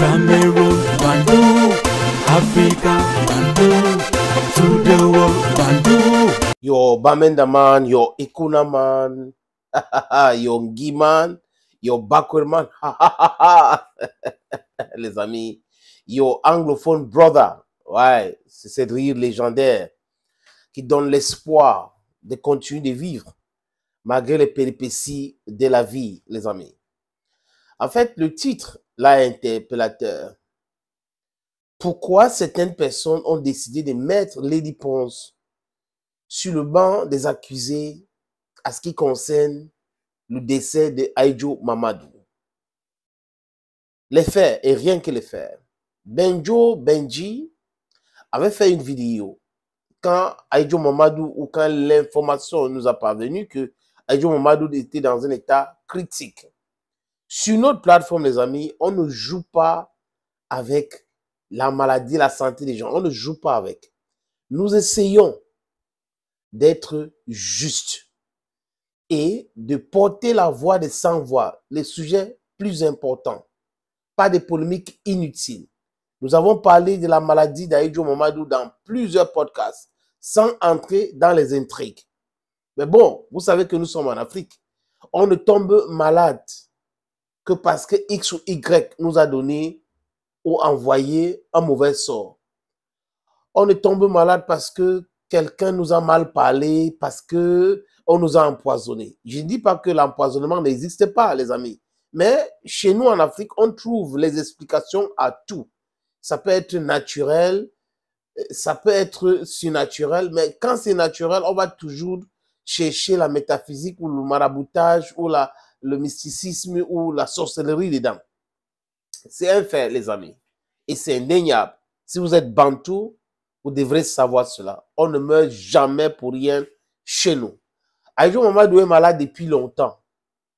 Cameroon, BANDU Africa, BANDU to the world, Your Bamenda man, your Ikuna man, your Ngi man, your BAKWER man, les amis, your anglophone brother, ouais, c'est cette rire légendaire qui donne l'espoir de continuer de vivre malgré les péripéties de la vie, les amis. En fait, le titre l'interpellateur. Pourquoi certaines personnes ont décidé de mettre Lady Ponce sur le banc des accusés à ce qui concerne le décès de Aïdjo Mamadou. Les faits et rien que les faits. Benjo Benji avait fait une vidéo quand Aïdjo Mamadou ou quand l'information nous a parvenu que Aïdjo Mamadou était dans un état critique. Sur notre plateforme, les amis, on ne joue pas avec la maladie, la santé des gens. On ne joue pas avec. Nous essayons d'être justes et de porter la voix des sans-voix, les sujets plus importants, pas des polémiques inutiles. Nous avons parlé de la maladie d'Aïdjo Mamadou dans plusieurs podcasts, sans entrer dans les intrigues. Mais bon, vous savez que nous sommes en Afrique. On ne tombe malade parce que X ou Y nous a donné ou envoyé un mauvais sort. On est tombé malade parce que quelqu'un nous a mal parlé, parce que on nous a empoisonné. Je ne dis pas que l'empoisonnement n'existe pas, les amis. Mais chez nous en Afrique, on trouve les explications à tout. Ça peut être naturel, ça peut être surnaturel, mais quand c'est naturel, on va toujours chercher la métaphysique ou le maraboutage ou la, le mysticisme ou la sorcellerie dedans. C'est un fait, les amis. Et c'est indéniable. Si vous êtes bantou, vous devrez savoir cela. On ne meurt jamais pour rien chez nous. Aïdjo Mamadou est malade depuis longtemps.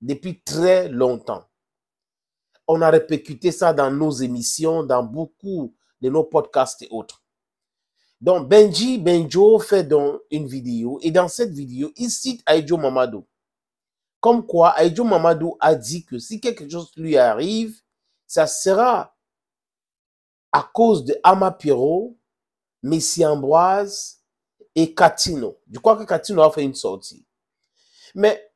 Depuis très longtemps. On a répercuté ça dans nos émissions, dans beaucoup de nos podcasts et autres. Donc, Benji Benjo fait donc une vidéo. Et dans cette vidéo, il cite Aïdjo Mamadou. Comme quoi, Aïdjo Mamadou a dit que si quelque chose lui arrive, ça sera à cause de Ama Amapiro, Messi Ambroise et Katino. Je crois que Katino a fait une sortie. Mais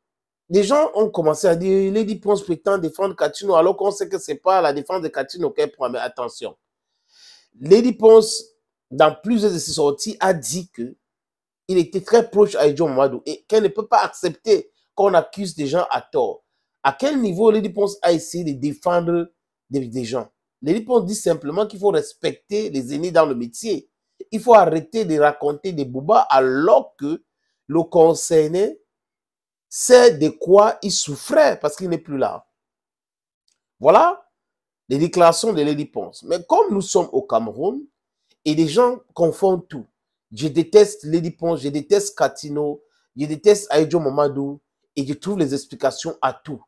les gens ont commencé à dire, Lady Ponce prétend défendre Katino alors qu'on sait que c'est pas la défense de Katino qu'elle prend. Mais attention, Lady Ponce, dans plusieurs de ses sorties, a dit que il était très proche à Mamadou et qu'elle ne peut pas accepter qu'on accuse des gens à tort. À quel niveau Lady Ponce a essayé de défendre des, gens Lady Ponce dit simplement qu'il faut respecter les aînés dans le métier. Il faut arrêter de raconter des boobas alors que le concerné sait de quoi il souffrait parce qu'il n'est plus là. Voilà les déclarations de Lady Ponce. Mais comme nous sommes au Cameroun et les gens confondent tout. Je déteste Lady Ponce, je déteste Katino, je déteste Aïdjo Mamadou, et qui trouve les explications à tout,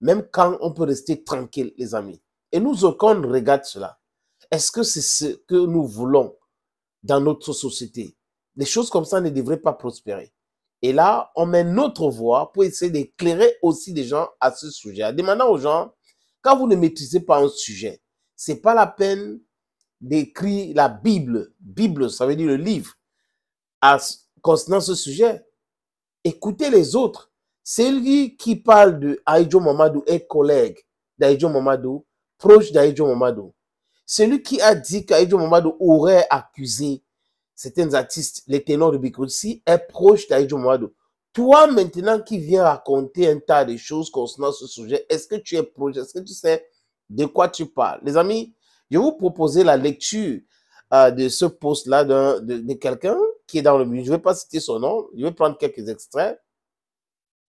même quand on peut rester tranquille, les amis. Et nous, quand on regarde cela, est-ce que c'est ce que nous voulons dans notre société Des choses comme ça ne devraient pas prospérer. Et là, on met notre voix pour essayer d'éclairer aussi des gens à ce sujet, en demandant aux gens, quand vous ne maîtrisez pas un sujet, ce n'est pas la peine d'écrire la Bible. Bible, ça veut dire le livre, concernant ce sujet. Écoutez les autres celui qui parle de Mamadou est collègue d'Aïdjo Mamadou, proche d'Aïdjo Mamadou. Celui qui a dit qu'Aïdjo Mamadou aurait accusé certains artistes, les ténors de Bikrutsi, est proche d'Aïdjo Mamadou. Toi, maintenant, qui viens raconter un tas de choses concernant ce sujet, est-ce que tu es proche? Est-ce que tu sais de quoi tu parles? Les amis, je vais vous proposer la lecture euh, de ce post-là de, de quelqu'un qui est dans le milieu. Je ne vais pas citer son nom, je vais prendre quelques extraits.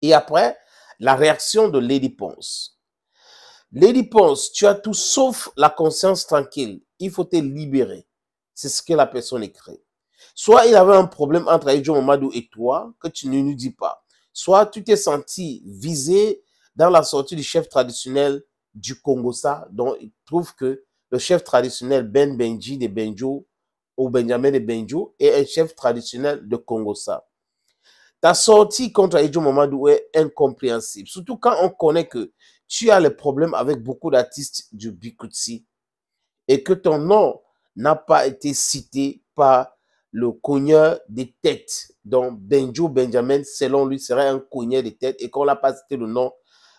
Et après, la réaction de Lady Ponce. Lady Ponce, tu as tout sauf la conscience tranquille. Il faut te libérer. C'est ce que la personne écrit. Soit il avait un problème entre Aïdjo Mamadou et toi que tu ne nous dis pas. Soit tu t'es senti visé dans la sortie du chef traditionnel du congo dont il trouve que le chef traditionnel Ben Benji de Benjo ou Benjamin de Benjo est un chef traditionnel de congo ça ta sortie contre Ejo Mamadou est incompréhensible, surtout quand on connaît que tu as les problèmes avec beaucoup d'artistes du Bikutsi et que ton nom n'a pas été cité par le cogneur des têtes. Donc, Benjo Benjamin, selon lui, serait un cogneur des têtes et qu'on n'a pas cité le nom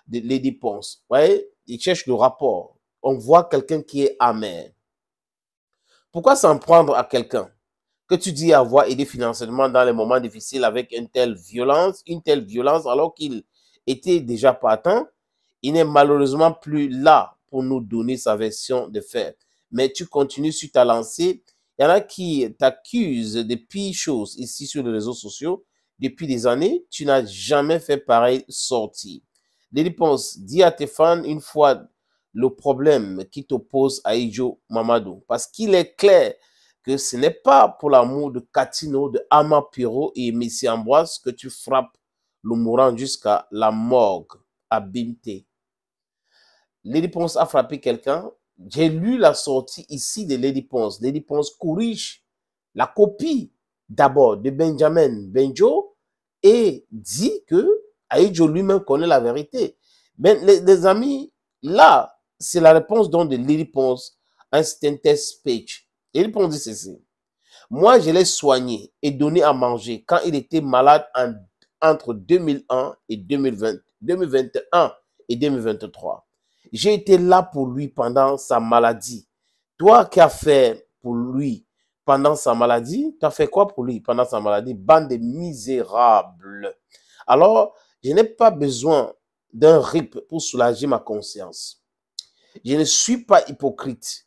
de de, Ponce. Vous voyez, il cherche le rapport. On voit quelqu'un qui est amer. Pourquoi s'en prendre à quelqu'un que tu dis avoir aidé financièrement dans les moments difficiles avec une telle violence, une telle violence, alors qu'il était déjà partant, il n'est malheureusement plus là pour nous donner sa version de fait. Mais tu continues sur ta lancée. Il y en a qui t'accusent de pires choses ici sur les réseaux sociaux. Depuis des années, tu n'as jamais fait pareil sortie. Les dis à tes fans une fois le problème qui t'oppose à Ijo Mamadou. Parce qu'il est clair que ce n'est pas pour l'amour de Catino, de Ama Piro et Messi Ambroise que tu frappes le mourant jusqu'à la morgue, abîmé. Lady Ponce a frappé quelqu'un. J'ai lu la sortie ici de Lady Ponce. Lady Ponce corrige la copie d'abord de Benjamin Benjo et dit que Aïdjo lui-même connaît la vérité. Mais les, amis, là, c'est la réponse donc de Lady Ponce, un certain test et il répondit ceci. Moi, je l'ai soigné et donné à manger quand il était malade entre 2001 et 2020, 2021 et 2023. J'ai été là pour lui pendant sa maladie. Toi qui as fait pour lui pendant sa maladie, tu as fait quoi pour lui pendant sa maladie Bande de misérables. Alors, je n'ai pas besoin d'un rip pour soulager ma conscience. Je ne suis pas hypocrite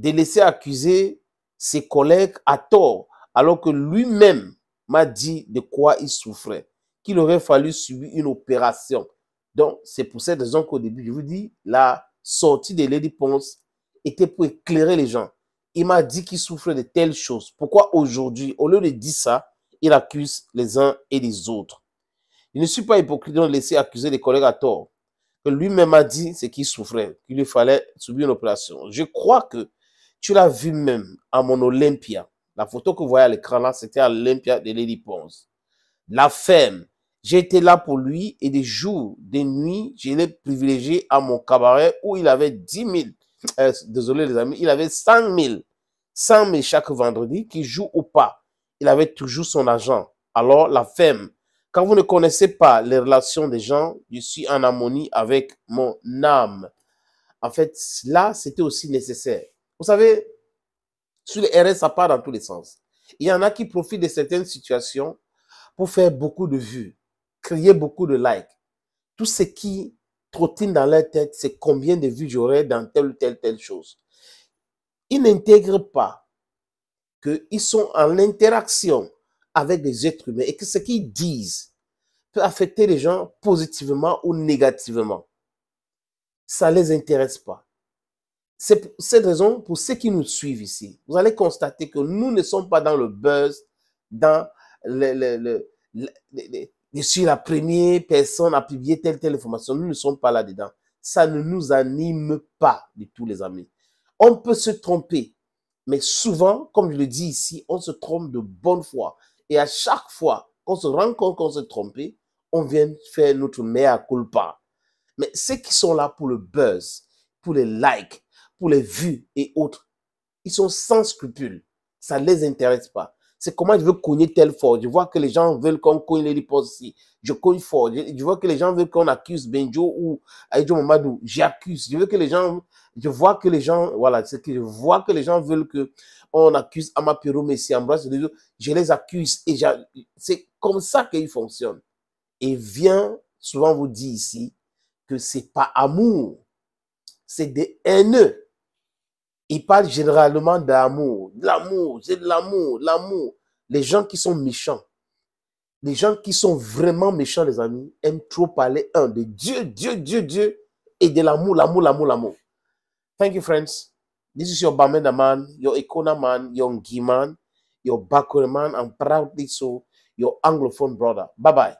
de laisser accuser ses collègues à tort, alors que lui-même m'a dit de quoi il souffrait, qu'il aurait fallu subir une opération. Donc, c'est pour cette raison qu'au début, je vous dis, la sortie de Lady Ponce était pour éclairer les gens. Il m'a dit qu'il souffrait de telles choses. Pourquoi aujourd'hui, au lieu de dire ça, il accuse les uns et les autres Je ne suis pas hypocrite de laisser accuser les collègues à tort. Que lui-même a dit ce qu'il souffrait, qu'il lui fallait subir une opération. Je crois que tu l'as vu même à mon Olympia. La photo que vous voyez à l'écran là, c'était à l'Olympia de Lady Pons. La femme, j'étais là pour lui et des jours, des nuits, je l'ai privilégié à mon cabaret où il avait 10 000. Euh, désolé les amis, il avait 100 000. 100 000 chaque vendredi, qui joue ou pas. Il avait toujours son agent. Alors, la femme, Quand vous ne connaissez pas les relations des gens, je suis en harmonie avec mon âme. En fait, là, c'était aussi nécessaire. Vous savez, sur les RS, ça part dans tous les sens. Il y en a qui profitent de certaines situations pour faire beaucoup de vues, créer beaucoup de likes. Tout ce qui trottine dans leur tête, c'est combien de vues j'aurai dans telle ou telle, telle chose. Ils n'intègrent pas qu'ils sont en interaction avec des êtres humains et que ce qu'ils disent peut affecter les gens positivement ou négativement. Ça ne les intéresse pas. C'est pour cette raison, pour ceux qui nous suivent ici, vous allez constater que nous ne sommes pas dans le buzz, dans le, le, le, la première personne à publier telle telle information. Nous ne sommes pas là-dedans. Ça ne nous anime pas du tout, les amis. On peut se tromper, mais souvent, comme je le dis ici, on se trompe de bonne foi. Et à chaque fois qu'on se rend compte qu'on s'est trompé, on vient faire notre mea culpa. Mais ceux qui sont là pour le buzz, pour les likes, pour les vues et autres. Ils sont sans scrupules. Ça ne les intéresse pas. C'est comment je veux cogner tel fort. Je vois que les gens veulent qu'on cogne les aussi. Je cogne fort. Je, vois que les gens veulent qu'on accuse Benjo ou Aïdjo Mamadou. J'accuse. Je veux que les gens, je vois que les gens, voilà, c'est que je vois que les gens veulent que on accuse Amapiro, Messi, ambra Je les accuse et c'est comme ça qu'ils fonctionnent. Et vient souvent vous dit ici que c'est pas amour. C'est des haineux il parle généralement d'amour. L'amour, c'est de l'amour, l'amour. Les gens qui sont méchants, les gens qui sont vraiment méchants, les amis, aiment trop parler, un, de Dieu, Dieu, Dieu, Dieu, et de l'amour, l'amour, l'amour, l'amour. Thank you, friends. This is your Bamenda man, your Ekona man, your Ngi man, your Bakure man, and proudly so, your Anglophone brother. Bye-bye.